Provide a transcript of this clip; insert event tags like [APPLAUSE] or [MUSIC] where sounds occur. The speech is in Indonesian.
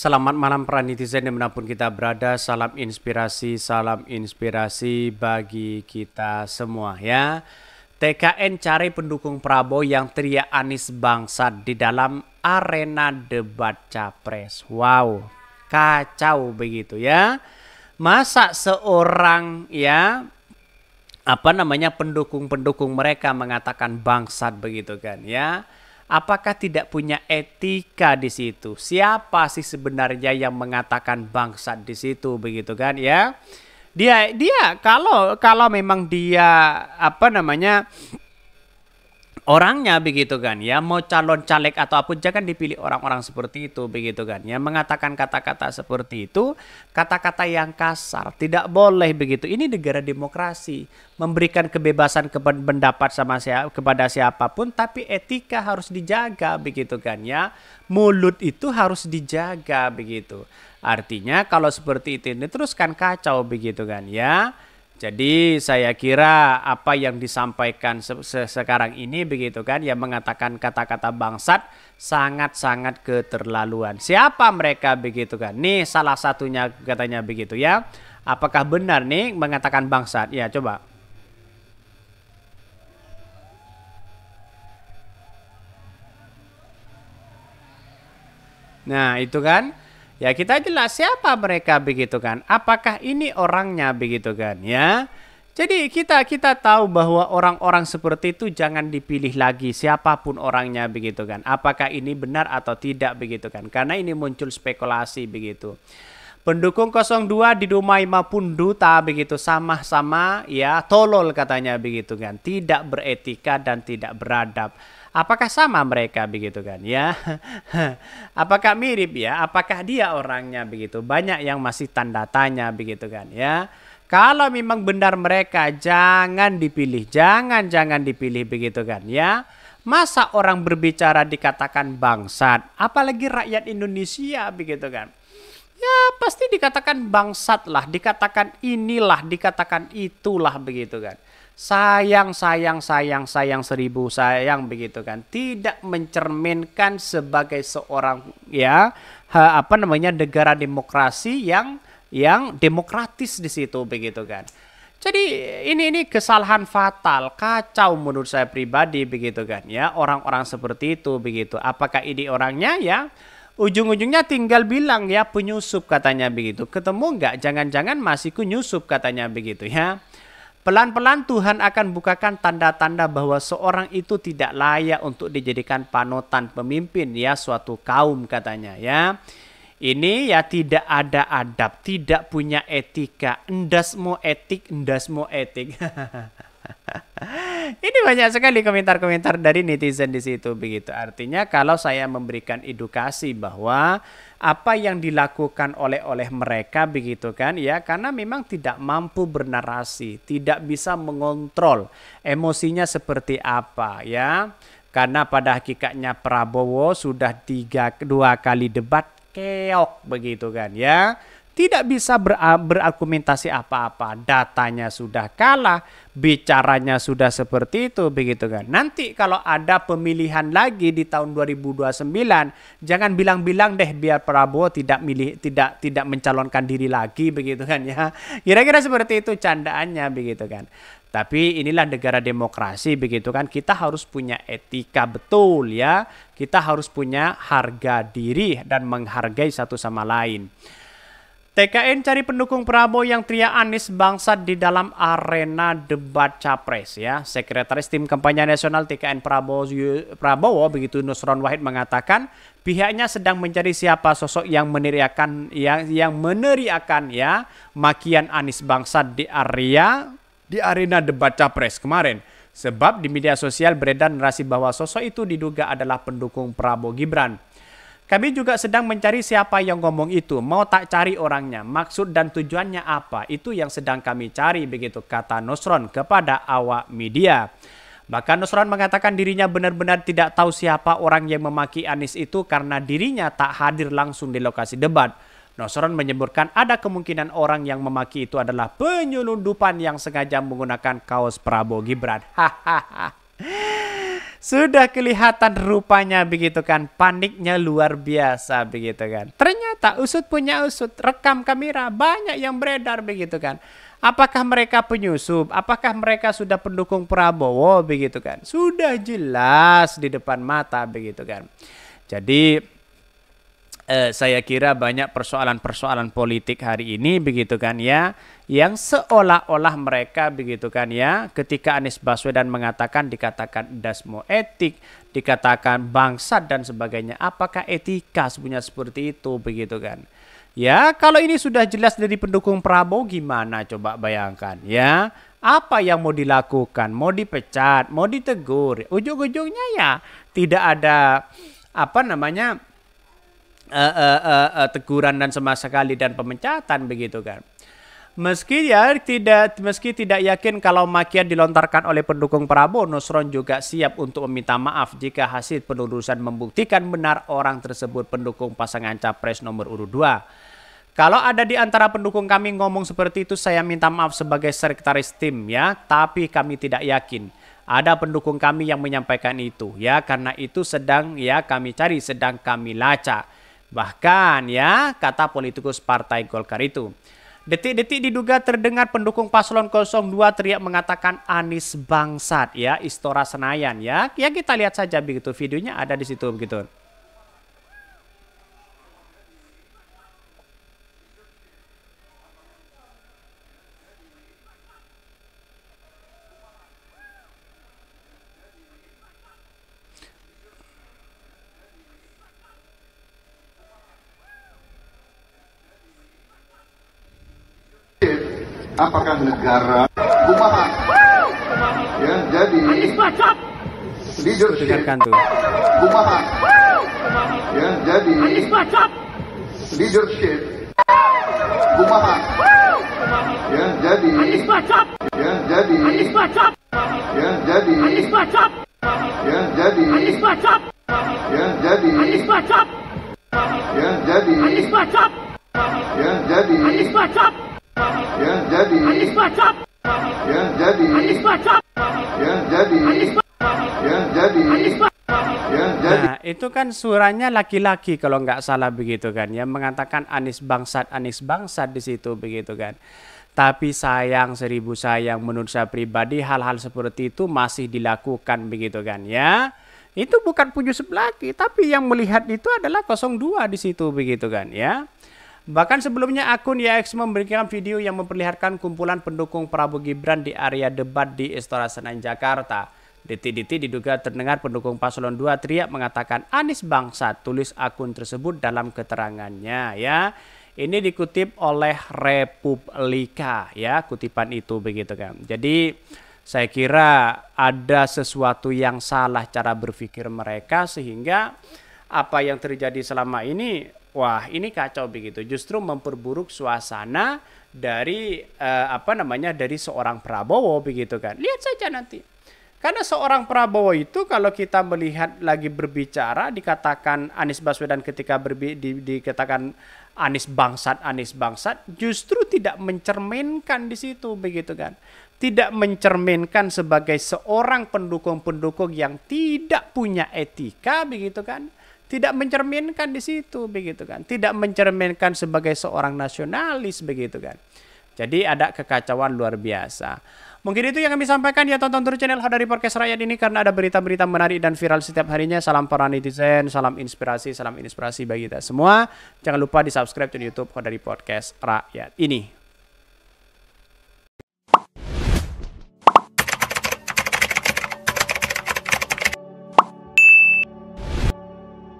Selamat malam para netizen dimanapun kita berada. Salam inspirasi, salam inspirasi bagi kita semua ya. TKN cari pendukung Prabowo yang teriak Anies Bangsat di dalam arena debat capres. Wow, kacau begitu ya. Masa seorang ya apa namanya pendukung-pendukung mereka mengatakan bangsat begitu kan ya Apakah tidak punya etika di situ? Siapa sih sebenarnya yang mengatakan bangsat di situ begitu kan ya? Dia dia kalau kalau memang dia apa namanya orangnya begitu kan ya mau calon caleg atau apa jangan dipilih orang-orang seperti itu begitu kan ya mengatakan kata-kata seperti itu kata-kata yang kasar tidak boleh begitu ini negara demokrasi memberikan kebebasan pendapat sama siapa kepada siapapun tapi etika harus dijaga begitu kan ya mulut itu harus dijaga begitu artinya kalau seperti itu ini teruskan kacau begitu kan ya jadi saya kira apa yang disampaikan se se sekarang ini begitu kan yang mengatakan kata-kata bangsat sangat-sangat keterlaluan. Siapa mereka begitu kan? Nih salah satunya katanya begitu ya. Apakah benar nih mengatakan bangsat? Ya coba. Nah itu kan Ya kita jelas siapa mereka begitu kan. Apakah ini orangnya begitu kan ya. Jadi kita kita tahu bahwa orang-orang seperti itu jangan dipilih lagi siapapun orangnya begitu kan. Apakah ini benar atau tidak begitu kan. Karena ini muncul spekulasi begitu. Pendukung 02 di Dumai tak begitu sama-sama ya tolol katanya begitu kan. Tidak beretika dan tidak beradab. Apakah sama mereka begitu kan ya? [LAUGHS] Apakah mirip ya? Apakah dia orangnya begitu? Banyak yang masih tanda tanya begitu kan ya. Kalau memang benar mereka jangan dipilih, jangan jangan dipilih begitu kan ya. Masa orang berbicara dikatakan bangsat, apalagi rakyat Indonesia begitu kan ya pasti dikatakan bangsat lah, dikatakan inilah, dikatakan itulah begitu kan. Sayang, sayang, sayang, sayang seribu sayang begitu kan. Tidak mencerminkan sebagai seorang ya apa namanya negara demokrasi yang yang demokratis di situ begitu kan. Jadi ini ini kesalahan fatal, kacau menurut saya pribadi begitu kan ya orang-orang seperti itu begitu. Apakah ini orangnya ya? Ujung-ujungnya tinggal bilang ya penyusup katanya begitu. Ketemu nggak? Jangan-jangan masih penyusup katanya begitu ya. Pelan-pelan Tuhan akan bukakan tanda-tanda bahwa seorang itu tidak layak untuk dijadikan panutan pemimpin ya suatu kaum katanya ya. Ini ya tidak ada adab, tidak punya etika, endasmo etik, endasmo etik. [LAUGHS] Ini banyak sekali komentar-komentar dari netizen di situ begitu. Artinya kalau saya memberikan edukasi bahwa apa yang dilakukan oleh oleh mereka begitu kan ya karena memang tidak mampu bernarasi, tidak bisa mengontrol emosinya seperti apa ya. Karena pada hakikatnya Prabowo sudah tiga dua kali debat keok begitu kan ya tidak bisa ber berargumentasi apa-apa. Datanya sudah kalah, bicaranya sudah seperti itu begitu kan. Nanti kalau ada pemilihan lagi di tahun 2029, jangan bilang-bilang deh biar Prabowo tidak milih tidak tidak mencalonkan diri lagi begitu kan ya. Kira-kira seperti itu candaannya begitu kan. Tapi inilah negara demokrasi begitu kan. Kita harus punya etika betul ya. Kita harus punya harga diri dan menghargai satu sama lain. TKN cari pendukung Prabowo yang teriak Anies Bangsat di dalam arena debat capres ya. Sekretaris Tim Kampanye Nasional TKN Prabowo, Prabowo begitu Nusron Wahid mengatakan pihaknya sedang mencari siapa sosok yang meneriakan yang yang meneriakan ya makian Anies Bangsat di area di arena debat capres kemarin. Sebab di media sosial beredar narasi bahwa sosok itu diduga adalah pendukung Prabowo Gibran. Kami juga sedang mencari siapa yang ngomong itu, mau tak cari orangnya, maksud dan tujuannya apa, itu yang sedang kami cari, begitu kata Nosron kepada awak media. Bahkan Nosron mengatakan dirinya benar-benar tidak tahu siapa orang yang memaki Anies itu karena dirinya tak hadir langsung di lokasi debat. Nosron menyebutkan ada kemungkinan orang yang memaki itu adalah penyelundupan yang sengaja menggunakan kaos Prabowo Gibran. [LAUGHS] Hahaha. Sudah kelihatan rupanya begitu kan. Paniknya luar biasa begitu kan. Ternyata usut punya usut. Rekam kamera banyak yang beredar begitu kan. Apakah mereka penyusup? Apakah mereka sudah pendukung Prabowo begitu kan? Sudah jelas di depan mata begitu kan. Jadi eh, saya kira banyak persoalan-persoalan politik hari ini begitu kan ya yang seolah-olah mereka begitu kan ya ketika Anies Baswedan mengatakan dikatakan dasmo etik dikatakan bangsat dan sebagainya apakah etika sebenarnya seperti itu begitu kan ya kalau ini sudah jelas dari pendukung Prabowo gimana coba bayangkan ya apa yang mau dilakukan mau dipecat mau ditegur ujung-ujungnya ya tidak ada apa namanya uh, uh, uh, uh, teguran dan sama sekali dan pemecatan begitu kan. Meski ya tidak meski tidak yakin kalau makian dilontarkan oleh pendukung Prabowo, Nusron juga siap untuk meminta maaf jika hasil penelusuran membuktikan benar orang tersebut pendukung pasangan capres nomor urut 2. Kalau ada di antara pendukung kami ngomong seperti itu, saya minta maaf sebagai sekretaris tim ya, tapi kami tidak yakin. Ada pendukung kami yang menyampaikan itu ya, karena itu sedang ya kami cari, sedang kami lacak Bahkan ya, kata politikus Partai Golkar itu. Detik-detik diduga terdengar pendukung paslon 02 teriak mengatakan Anis Bangsat ya, Istora Senayan ya. Ya kita lihat saja begitu videonya ada di situ begitu. apakah negara kumaha ya jadi jujur dengarkan tuh kumaha ya jadi leadership kumaha ya jadi ya jadi ya jadi ya jadi ya jadi ya jadi ya jadi Ya, jadi. Ya, jadi. Ya, jadi. Ya, jadi. Ya, jadi. Nah, itu kan suaranya laki-laki kalau nggak salah begitu kan ya mengatakan Anis bangsat Anis bangsat di situ begitu kan. Tapi sayang seribu sayang menurut saya pribadi hal-hal seperti itu masih dilakukan begitu kan ya. Itu bukan punya sebelah tapi yang melihat itu adalah 02 di situ begitu kan ya. Bahkan sebelumnya akun YX memberikan video yang memperlihatkan kumpulan pendukung Prabowo Gibran di area debat di Istora Senayan Jakarta. Detik-detik diduga terdengar pendukung paslon 2 teriak mengatakan Anies bangsa tulis akun tersebut dalam keterangannya ya. Ini dikutip oleh Republika ya kutipan itu begitu kan. Jadi saya kira ada sesuatu yang salah cara berpikir mereka sehingga apa yang terjadi selama ini Wah, ini kacau begitu. Justru memperburuk suasana dari eh, apa namanya dari seorang Prabowo begitu kan. Lihat saja nanti. Karena seorang Prabowo itu kalau kita melihat lagi berbicara dikatakan Anies Baswedan ketika berbi di, dikatakan Anies bangsat, Anies bangsat justru tidak mencerminkan di situ begitu kan. Tidak mencerminkan sebagai seorang pendukung-pendukung yang tidak punya etika begitu kan tidak mencerminkan di situ begitu kan tidak mencerminkan sebagai seorang nasionalis begitu kan jadi ada kekacauan luar biasa mungkin itu yang kami sampaikan ya tonton terus channel dari podcast rakyat ini karena ada berita-berita menarik dan viral setiap harinya salam para netizen salam inspirasi salam inspirasi bagi kita semua jangan lupa di subscribe channel YouTube dari podcast rakyat ini